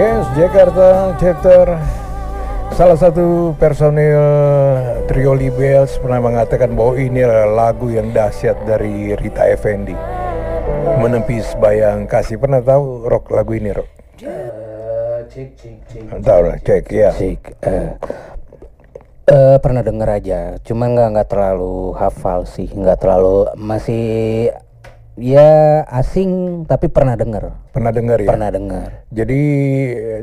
Yes, Jakarta Chapter Salah satu personil trio Libels pernah mengatakan bahwa ini adalah lagu yang dahsyat dari Rita Effendi Menepis bayang kasih Pernah tahu rock lagu ini rock? Tahu lah, cek, ya. Cek, uh, uh, pernah dengar aja, cuma nggak nggak terlalu hafal sih, nggak terlalu masih ya asing tapi pernah dengar. Pernah dengar ya. Pernah dengar. Jadi eh,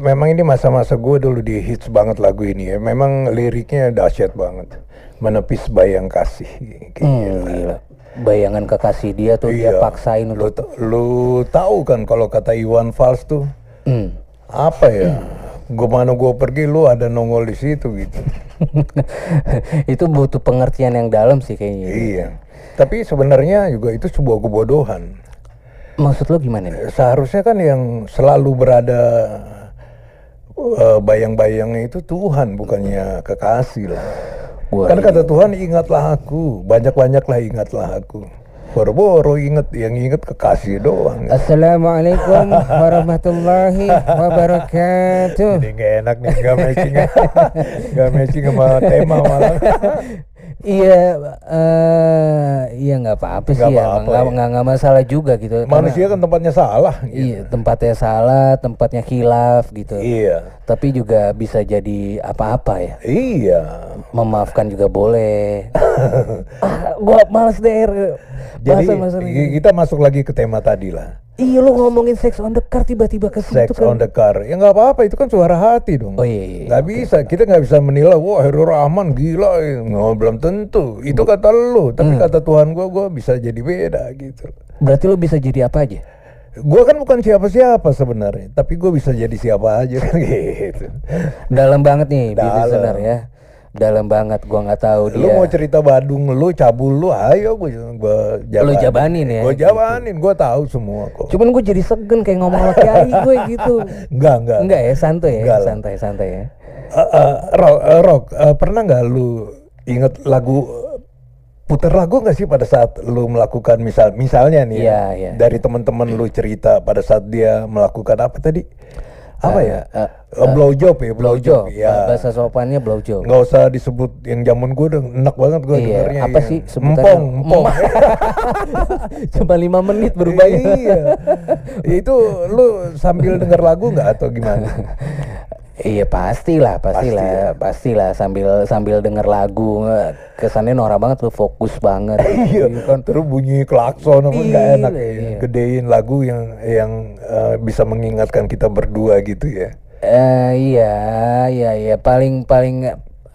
memang ini masa-masa gue dulu di hits banget lagu ini ya. Memang liriknya dahsyat banget. Menepis bayang kasih. Hmm, gitu. gila. Bayangan kekasih dia tuh iya. dia paksain lu, untuk. Lu tahu kan kalau kata Iwan Fals tuh hmm. apa ya? Hmm. Gue mana gue pergi lu ada nongol di situ gitu. Itu butuh pengertian yang dalam sih kayaknya. Iya tapi sebenarnya juga itu sebuah kebodohan. Maksud lo gimana nih? Seharusnya kan yang selalu berada eh, bayang-bayangnya itu Tuhan bukannya kekasih lah. Wah, kan kata iya. Tuhan ingatlah aku, banyak-banyaklah ingatlah aku. Boro-boro ingat yang ingat kekasih doang. Assalamualaikum warahmatullahi wabarakatuh. Ini enak nih, gak matching, gak matching sama tema malam. Iya, eh, iya nggak apa-apa sih ya. gak ya, nggak ya. nggak masalah juga gitu. Manusia kan tempatnya salah. Gitu. Iya, tempatnya salah, tempatnya khilaf gitu. Iya. Tapi juga bisa jadi apa-apa ya. Iya. Memaafkan juga boleh. ah, gua males deh. Jadi masa -masa kita masuk lagi ke tema tadi lah. Iya lu ngomongin seks on the car tiba-tiba ke Seks kan. on the car. Ya nggak apa-apa itu kan suara hati dong. Oh iya. iya, iya. gak okay. bisa kita nggak bisa menilai wah Heru Rahman gila. oh, belum tentu. Itu kata lu, tapi hmm. kata Tuhan gua gua bisa jadi beda gitu. Berarti lu bisa jadi apa aja? Gue kan bukan siapa-siapa sebenarnya, tapi gue bisa jadi siapa aja kan gitu. Dalam banget nih, Dalam. ya dalam banget gua nggak tahu dia. Lu mau cerita Badung lu, cabul lu, ayo gua gua jabanin. Lu jabanin ya. Gua gitu. jabanin, gua tahu semua kok. Cuman gua jadi segen kayak ngomong sama kiai gue gitu. Enggak, enggak. Enggak ya, santai ya, santai, santai ya. Uh, eh, uh, eh, rock, uh, eh, rock pernah nggak lu inget lagu puter lagu nggak sih pada saat lu melakukan misal misalnya nih yeah, ya, yeah. Iya. dari teman-teman lu cerita pada saat dia melakukan apa tadi apa eh, ya? Uh, uh, job ya, blow Blow ya. Bahasa sopannya blow job Gak usah disebut yang zaman gue udah enak banget gue iya, dengarnya. Apa ya. sih sebutannya? Mempong, Cuma lima menit berubah iya. Itu lu sambil dengar lagu nggak atau gimana? Iya pastilah, pastilah, Pasti, ya. pastilah sambil sambil denger lagu kesannya norak banget tuh fokus banget. iya kan terus bunyi klakson apa nggak iya, enak. Iya. Gedein lagu yang yang uh, bisa mengingatkan kita berdua gitu ya. Uh, iya, iya, iya. Paling paling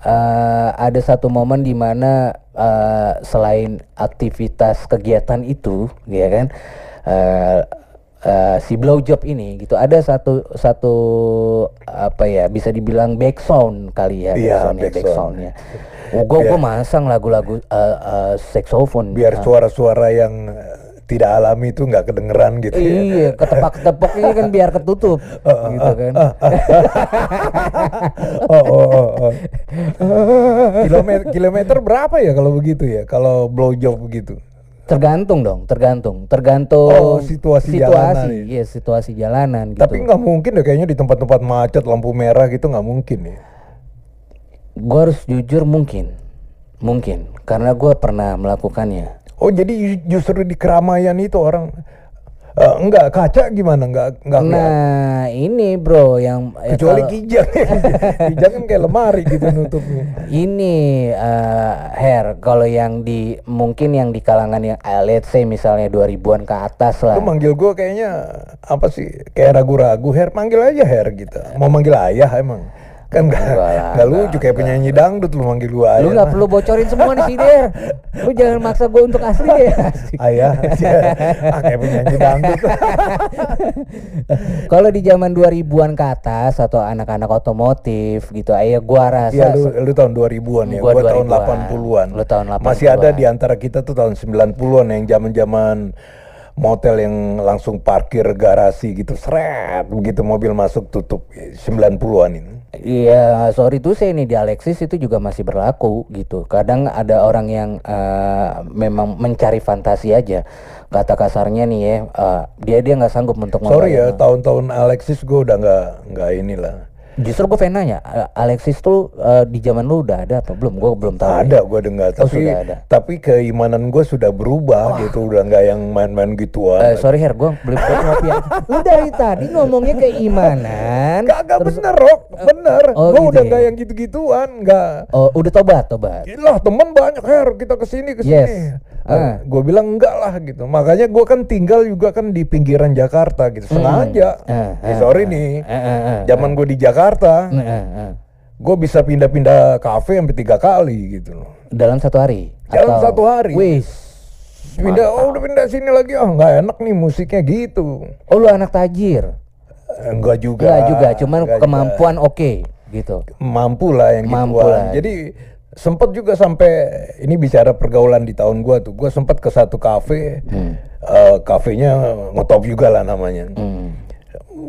uh, ada satu momen di mana uh, selain aktivitas kegiatan itu, ya kan, uh, uh, si job ini gitu ada satu satu apa ya bisa dibilang back sound kali ya yeah, sound ya sound gue yeah. masang lagu-lagu uh, uh, saxophone biar ah. suara-suara yang tidak alami itu nggak kedengeran gitu iya, ya. Iya, ketepak-ketepak ini kan biar ketutup oh, gitu kan. oh, oh, oh, oh. oh, oh. Kilometer, kilometer berapa ya kalau begitu ya? Kalau blow job begitu? Tergantung dong, tergantung, tergantung oh, situasi, situasi jalanan. Ya? Iya, yes, situasi jalanan. Gitu. Tapi nggak mungkin deh kayaknya di tempat-tempat macet lampu merah gitu nggak mungkin ya. Gue harus jujur mungkin, mungkin karena gue pernah melakukannya. Oh jadi justru di keramaian itu orang uh, enggak kaca gimana enggak enggak nah ini bro yang ya, kecuali ya kijang kijang kan kayak lemari gitu nutupnya ini uh, eh, hair kalau yang di mungkin yang di kalangan yang uh, let's say misalnya 2000-an ke atas lah itu manggil gua kayaknya apa sih kayak ragu-ragu hair manggil aja hair gitu mau manggil ayah emang kan nggak lu juga kayak penyanyi dangdut lu manggil gua lu ya. nggak perlu bocorin semua di sini ya lu jangan maksa gua untuk asli ya ayah ah, kayak penyanyi dangdut kalau di zaman 2000-an ke atas atau anak-anak otomotif gitu ayah ya gua rasa ya lu, lu tahun 2000-an ya gua, gua 2000 tahun 80-an lu tahun 80-an masih ada di antara kita tuh tahun 90-an yang zaman-zaman motel yang langsung parkir garasi gitu seret begitu mobil masuk tutup 90-an ini Iya, sorry tuh saya ini di Alexis itu juga masih berlaku gitu. Kadang ada orang yang uh, memang mencari fantasi aja. Kata kasarnya nih ya, uh, dia dia nggak sanggup untuk. Sorry ya, tahun-tahun Alexis gue udah nggak nggak inilah Justru gue nanya, Alexis tuh uh, di zaman lu udah ada apa belum? Gue belum tahu. Ya. Ada, gue dengar. Oh, tapi sudah ada. tapi keimanan gue sudah berubah oh. gitu, udah nggak yang main-main gituan. Uh, sorry Her, gue beli kopi Udah Lu dari tadi ngomongnya keimanan. Kagak terus, bener, Rock, Bener. Oh, gue gitu udah ya. nggak ya? yang gitu-gituan, nggak. Oh, udah tobat, tobat. Lah temen banyak Her, kita kesini kesini. Yes Nah, gue bilang enggak lah gitu. Makanya gue kan tinggal juga kan di pinggiran Jakarta gitu. Sengaja. Hmm. Eh, eh, eh, sorry eh, nih, eh, eh, zaman gue di Jakarta, gue bisa pindah-pindah kafe sampai tiga kali gitu loh. Dalam satu hari? Dalam atau... satu hari. Wis. Pindah, oh udah pindah sini lagi, oh nggak enak nih musiknya gitu. Oh lu anak tajir? Enggak juga. Enggak juga, cuman enggak kemampuan oke. Okay gitu. Mampu lah yang Mampu gitu. Jadi sempat juga sampai ini bicara pergaulan di tahun gua tuh gua sempat ke satu kafe hmm. uh, kafenya ngetop juga lah namanya hmm.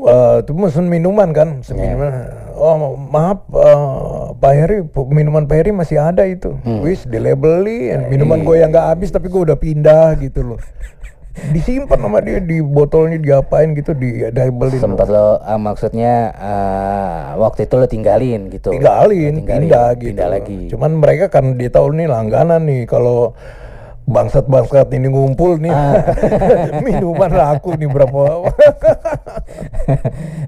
uh, eh, tuh musim minuman kan ya. minuman yeah. oh maaf uh, Pak Heri minuman Pak Heri masih ada itu hmm. wis labeli ya, minuman gue iya, gua yang iya, nggak iya. habis tapi gua udah pindah gitu loh disimpan sama dia di botolnya diapain gitu di labelin sempat lo ah, maksudnya uh, waktu itu lo tinggalin gitu tinggalin, tinggalin pindah gitu pindah lagi cuman mereka kan di tahun ini langganan nih kalau bangsat-bangsat ini ngumpul nih ah. minuman laku nih berapa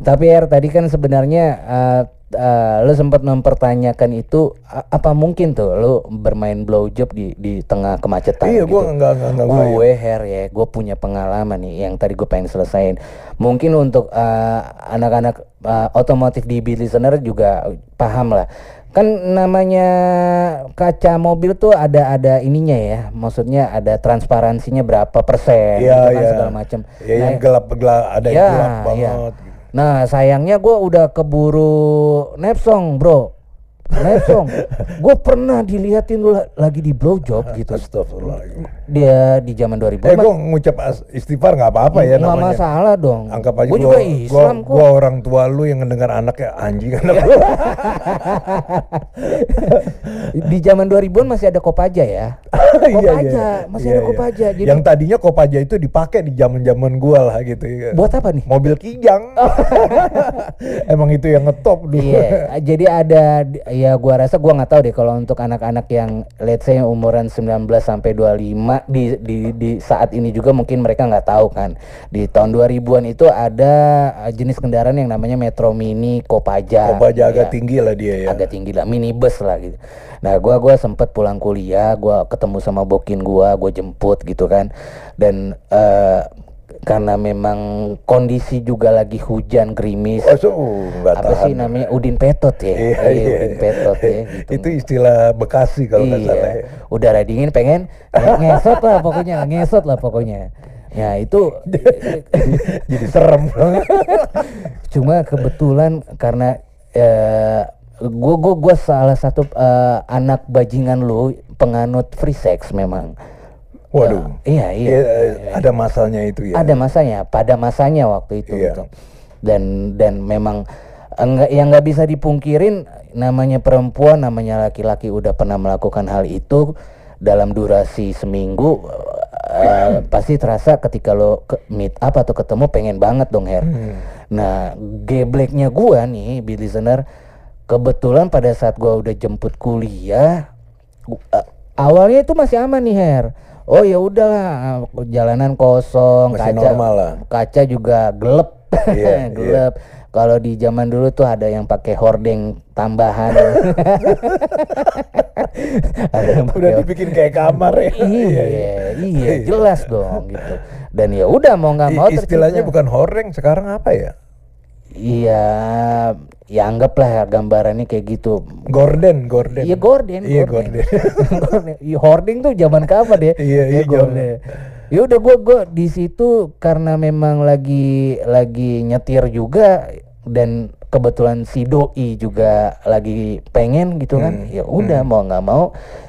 tapi Er tadi kan sebenarnya uh, uh, eh, lo sempat mempertanyakan itu apa mungkin tuh lu bermain blowjob di di tengah kemacetan iya gitu. gue enggak enggak enggak gue her ya gue punya pengalaman nih yang tadi gue pengen selesain mungkin untuk eh, anak-anak uh, uh, otomotif di listener juga paham lah kan namanya kaca mobil tuh ada ada ininya ya maksudnya ada transparansinya berapa persen ya, gitu kan ya. segala macam iya, ya, nah, yang iya, gelap gelap ada ya, yang gelap banget ya. Nah sayangnya gue udah keburu nepsong bro mesong nah, gue pernah dilihatin lu lagi di blow job gitu Astagfirullah dia di zaman 2000 eh gue ngucap istighfar nggak apa-apa ya namanya Gak masalah dong anggap aja gue juga Islam gua, gue orang tua lu yang ngedengar anaknya anjing anak lu di zaman 2000-an masih ada kopaja ya iya, iya, kopaja iya, iya. masih iya, ada iya. kopaja iya. jadi yang tadinya kopaja itu dipakai di zaman-zaman gue lah gitu buat apa nih mobil kijang emang itu yang ngetop dulu iya, jadi ada Iya, gua rasa gua nggak tahu deh kalau untuk anak-anak yang let's say umuran 19 sampai 25 di di di saat ini juga mungkin mereka nggak tahu kan. Di tahun 2000-an itu ada eh, jenis kendaraan yang namanya Metro Mini Kopaja. Kopaja ya. agak iya. tinggi lah dia ya. Agak tinggi lah, minibus lah gitu. Nah, gua gua sempet pulang kuliah, gua ketemu sama bokin gua, gua jemput gitu kan. Dan uh, karena memang kondisi juga lagi hujan gerimis. Oh, so, oh, apa sih namanya Udin Petot ya? Iya, eh, iya. Udin Petot ya. Gitu. Itu istilah Bekasi kalau nggak iya. salah. Ya. Udara dingin pengen ngesot lah pokoknya, ngesot lah pokoknya. Ya itu jadi serem Cuma kebetulan karena eh, gue gue gue salah satu uh, anak bajingan lu penganut free sex memang Waduh. Ya, iya, iya, ya, iya. Ada masalnya itu ya. Ada masanya, pada masanya waktu itu iya. gitu. Dan dan memang enggak eh, yang nggak bisa dipungkirin namanya perempuan, namanya laki-laki udah pernah melakukan hal itu dalam durasi seminggu uh, pasti terasa ketika lo ke meet up atau ketemu pengen banget dong Her. Hmm. Nah, gebleknya gua nih, be listener, kebetulan pada saat gua udah jemput kuliah uh, awalnya itu masih aman nih Her oh ya udahlah jalanan kosong Masih kaca normal lah. kaca juga gelap yeah, iya. gelap yeah. kalau di zaman dulu tuh ada yang pakai hording tambahan ada yang udah dibikin kayak kamar ya iya, iya, iya iya jelas dong gitu dan ya udah mau nggak mau istilahnya tercinta. bukan hordeng sekarang apa ya Iya, ya anggaplah ya gambarannya kayak gitu. Gordon, Gordon. Iya Gordon. Iya Gordon. Gordon. Iya hoarding tuh zaman kapan ya? Iya iya, iya Gordon. Ya udah gue gue di situ karena memang lagi lagi nyetir juga dan kebetulan si doi juga lagi pengen gitu kan. Hmm. Ya udah hmm. mau nggak mau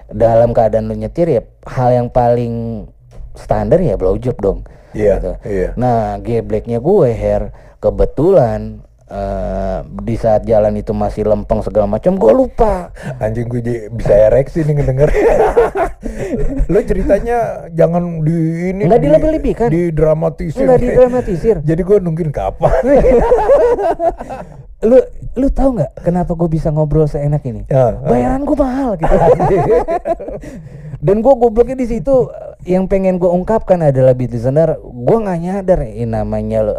dalam keadaan lu nyetir ya hal yang paling standar ya blowjob dong. Iya. Yeah, gitu. yeah. Nah, gebleknya gue hair kebetulan Uh, di saat jalan itu masih lempeng segala macam gue lupa anjing gue bisa ereksi nih ngedenger lo ceritanya jangan di ini nggak dilebih-lebih kan dramatisir nggak dramatisir jadi gue nungguin kapan lu lu tahu nggak kenapa gue bisa ngobrol seenak ini? Uh, Bayaran gue mahal gitu. Dan gue gobloknya di situ yang pengen gue ungkapkan adalah bisnis listener, gue nggak nyadar ini namanya lu,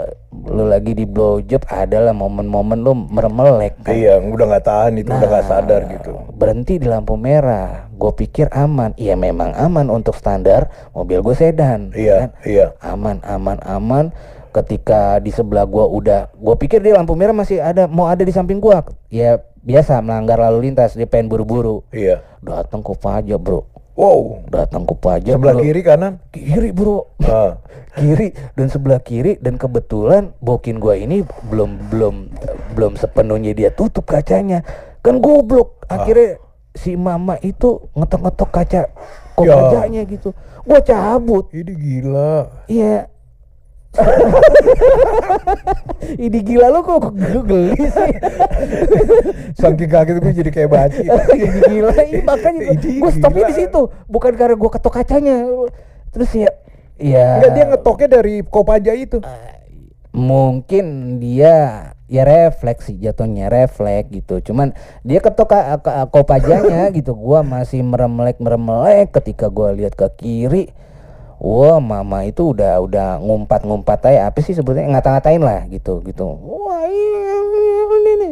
lu lagi di blow job adalah momen-momen lu meremelek. Kan? Iya, udah nggak tahan itu nah, udah nggak nah, sadar gitu. Berhenti di lampu merah, gue pikir aman. Iya memang aman untuk standar mobil gue sedan. Iya, kan? iya. Aman, aman, aman ketika di sebelah gua udah gua pikir dia lampu merah masih ada mau ada di samping gua ya biasa melanggar lalu lintas dia pengen buru-buru iya datang ke pajak bro wow datang ke pajak sebelah bro. kiri kanan kiri bro uh. kiri dan sebelah kiri dan kebetulan bokin gua ini belum belum belum sepenuhnya dia tutup kacanya kan goblok ah. akhirnya uh. si mama itu ngetok-ngetok kaca kok ya. kacanya gitu gua cabut ini gila iya Ini gila lu kok gue geli sih. Saking kaget gue jadi kayak baci. Ini gila, iya, ini makanya gue stopnya di situ, bukan karena gue ketok kacanya. Terus ya Iya. Enggak dia ngetoknya dari Kopaja itu. Uh, mungkin dia ya refleks sih jatuhnya refleks gitu cuman dia ketok kopajanya gitu gua masih meremlek meremlek ketika gua lihat ke kiri wah mama itu udah udah ngumpat-ngumpat aja apa sih sebetulnya ngata-ngatain lah gitu gitu wah iya, iya, ini ini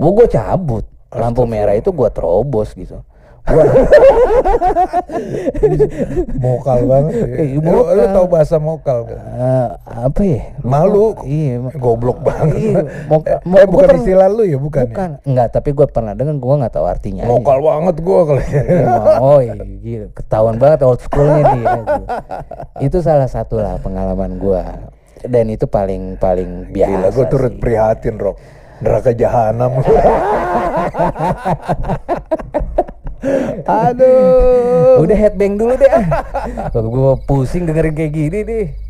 wah gue cabut lampu merah itu gue terobos gitu mokal banget. Ya. Eh, Lu, lu tau bahasa mokal? Kan? Uh, apa ya? Malu. Iya. Eh, goblok banget. Iya, mokal. Eh, mo eh, bukan istilah lu ya, bukan? Ya? Bukan. Ya? Enggak, tapi gue pernah dengar, gue nggak tau artinya. Mokal aja. banget gue kali. Ya. Iya, oh, iya, ketahuan banget old schoolnya nih. Ya, itu salah satu lah pengalaman gue, Dan itu paling paling biasa. Gila, gue turut sih. prihatin, Rok Neraka jahanam. Aduh. Udah headbang dulu deh. kalau Gue pusing dengerin kayak gini nih.